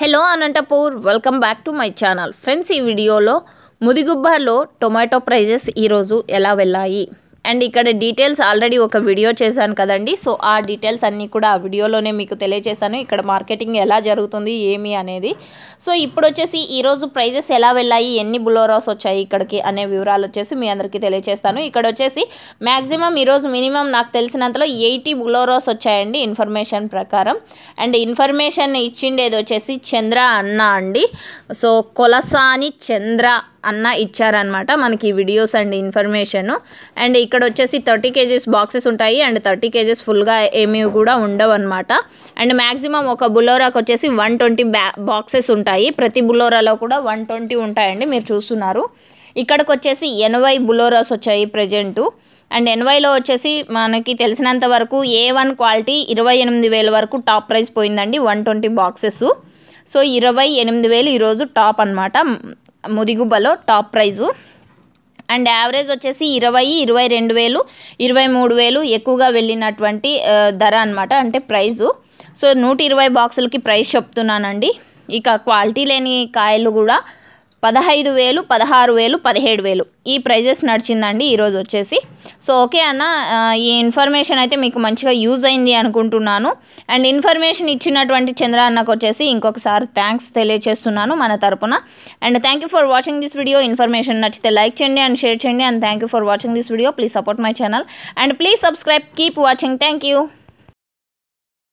hello Anantapur welcome back to my channel friends ఈ వీడియోలో ముదిగుబ్బలో tomato prices ఈరోజు ఎలా వెళ్ళాయి అండ్ ఇక్కడ డీటెయిల్స్ ఆల్రెడీ ఒక వీడియో చేశాను కదండి సో ఆ డీటెయిల్స్ అన్నీ కూడా ఆ వీడియోలోనే మీకు తెలియజేశాను ఇక్కడ మార్కెటింగ్ ఎలా జరుగుతుంది ఏమి అనేది సో ఇప్పుడు వచ్చేసి ఈరోజు ప్రైజెస్ ఎలా వెళ్ళాయి ఎన్ని బులోరాస్ వచ్చాయి ఇక్కడికి అనే వివరాలు వచ్చేసి మీ అందరికీ తెలియజేస్తాను ఇక్కడ వచ్చేసి మ్యాక్సిమం ఈరోజు మినిమం నాకు తెలిసినంతలో ఎయిటీ బులోరాస్ వచ్చాయండి ఇన్ఫర్మేషన్ ప్రకారం అండ్ ఇన్ఫర్మేషన్ ఇచ్చిండేది వచ్చేసి చంద్ర అన్న అండి సో కొలసాని చంద్ర అన్న ఇచ్చారనమాట మనకి వీడియోస్ అండ్ ఇన్ఫర్మేషన్ అండ్ ఇక్కడ వచ్చేసి థర్టీ కేజీస్ బాక్సెస్ ఉంటాయి అండ్ థర్టీ కేజీస్ ఫుల్గా ఏమీ కూడా ఉండవు అనమాట అండ్ మ్యాక్సిమం ఒక బులోరాకు వచ్చేసి వన్ ట్వంటీ బాక్సెస్ ఉంటాయి ప్రతి బులోరాలో కూడా వన్ ట్వంటీ ఉంటాయండి మీరు చూస్తున్నారు ఇక్కడికి వచ్చేసి ఎనభై బులోరాస్ వచ్చాయి ప్రజెంటు అండ్ ఎన్వైలో వచ్చేసి మనకి తెలిసినంత వరకు ఏ వన్ క్వాలిటీ ఇరవై ఎనిమిది వేల వరకు టాప్ ప్రైస్ పోయిందండి వన్ ట్వంటీ బాక్సెస్ సో ఇరవై ఎనిమిది వేలు ఈరోజు టాప్ అనమాట ముదిగుబ్బలో టాప్ ప్రైజు అండ్ యావరేజ్ వచ్చేసి ఇరవై ఇరవై రెండు వేలు ఇరవై మూడు వేలు ఎక్కువగా వెళ్ళినటువంటి ధర అనమాట అంటే ప్రైజు సో నూట ఇరవై బాక్సులకి ప్రైస్ చెప్తున్నానండి ఇక క్వాలిటీ లేని కాయలు కూడా పదహైదు వేలు పదహారు వేలు పదిహేడు వేలు ఈ ప్రైజెస్ నడిచిందండి ఈరోజు వచ్చేసి సో ఓకే అన్న ఈ ఇన్ఫర్మేషన్ అయితే మీకు మంచిగా యూజ్ అయింది అనుకుంటున్నాను అండ్ ఇన్ఫర్మేషన్ ఇచ్చినటువంటి చంద్ర అన్నకు వచ్చేసి ఇంకొకసారి థ్యాంక్స్ తెలియచేస్తున్నాను మన తరపున and thank you for watching this video information నచ్చితే లైక్ చేయండి అండ్ షేర్ చేయండి and thank you for watching this video please support my channel and please subscribe keep watching thank you